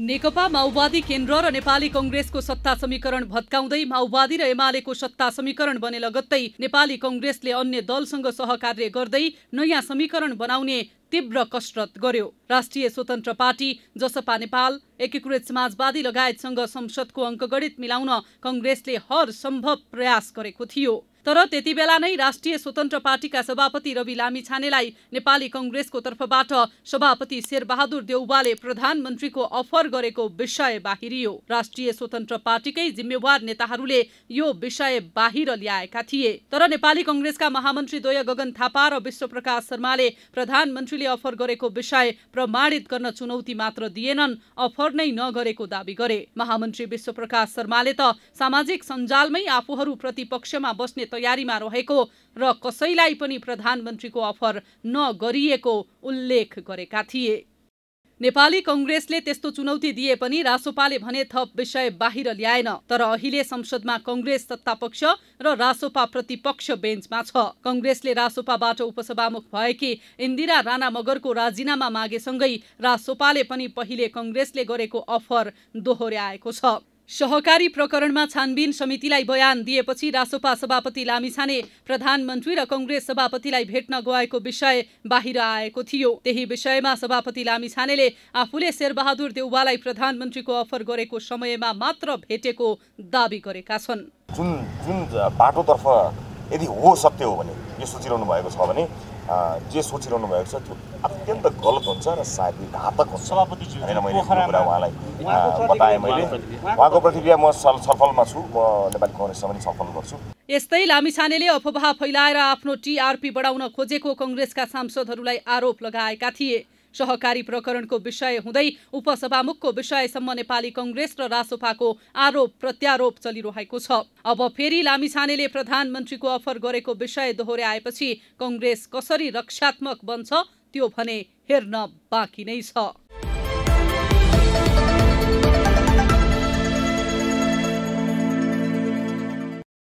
नेकपा माओवादी केन्द्र र नेपाली कङ्ग्रेसको सत्ता समीकरण भत्काउँदै माओवादी र एमालेको सत्ता समीकरण बने लगत्तै नेपाली कङ्ग्रेसले अन्य दलसँग सहकार्य गर्दै नयाँ समीकरण बनाउने तीव्र कसरत गर्यो राष्ट्रिय स्वतन्त्र पार्टी जसपा नेपाल एकीकृत समाजवादी लगायतसँग संसदको अङ्कगणित मिलाउन कङ्ग्रेसले हर सम्भव प्रयास गरेको थियो तर त्यति बेला नै राष्ट्रिय स्वतन्त्र पार्टीका सभापति रवि लामिछानेलाई नेपाली कङ्ग्रेसको तर्फबाट सभापति शेरबहादुर देउवाले प्रधानमन्त्रीको अफर गरेको विषय बाहिरियो राष्ट्रिय स्वतन्त्र पार्टीकै जिम्मेवार नेताहरूले यो विषय बाहिर ल्याएका थिए तर नेपाली कङ्ग्रेसका द्वय गगन थापा र विश्वप्रकाश शर्माले प्रधानमन्त्रीले अफर गरेको विषय प्रमाणित गर्न चुनौती मात्र दिएनन् अफर नै नगरेको दावी गरे महामन्त्री विश्वप्रकाश शर्माले त सामाजिक सञ्जालमै आफूहरू प्रतिपक्षमा बस्ने तयारीमा रहेको र कसैलाई पनि प्रधानमन्त्रीको अफर नगरिएको उल्लेख गरेका थिए नेपाली कङ्ग्रेसले त्यस्तो चुनौती दिए पनि रासोपाले भने थप विषय बाहिर ल्याएन तर अहिले संसदमा कङ्ग्रेस सत्तापक्ष र रासोपा प्रतिपक्ष बेन्चमा छ कङ्ग्रेसले रासोपाबाट उपसभामुख भएकी इन्दिरा राणा मगरको राजीनामा मागेसँगै रासोपाले पनि पहिले कङ्ग्रेसले गरेको अफर दोहोर्याएको छ सहकारी प्रकरणमा छानबिन समितिलाई बयान दिएपछि रासोपा सभापति लामिछाने प्रधानमन्त्री र कङ्ग्रेस सभापतिलाई भेट्न गएको विषय बाहिर आएको थियो त्यही विषयमा सभापति लामिछानेले आफूले शेरबहादुर देउवालाई प्रधानमन्त्रीको अफर गरेको समयमा मात्र भेटेको दावी गरेका छन् यदि हो सत्य हो भने यो सोचिरहनु भएको छ भने जे सोचिरहनु भएको छ त्यो अत्यन्त गलत हुन्छ र सायद घातक हुन्छ होइन मैले कुरा उहाँलाई बताएँ मैले उहाँको प्रतिक्रिया म सफलमा छु म नेपाली कङ्ग्रेससँग पनि सफल गर्छु यस्तै लामिछानेले अफवाह फैलाएर आफ्नो टिआरपी बढाउन खोजेको कङ्ग्रेसका सांसदहरूलाई आरोप लगाएका थिए सहकारी प्रकरणको विषय हुँदै उपसभामुखको विषयसम्म नेपाली कंग्रेस र रासोपाको आरोप प्रत्यारोप चलिरहेको छ अब फेरि लामिछानेले प्रधानमन्त्रीको अफर गरेको विषय दोहोर्याएपछि कंग्रेस कसरी रक्षात्मक बन्छ त्यो भने हेर्न बाँकी नै छ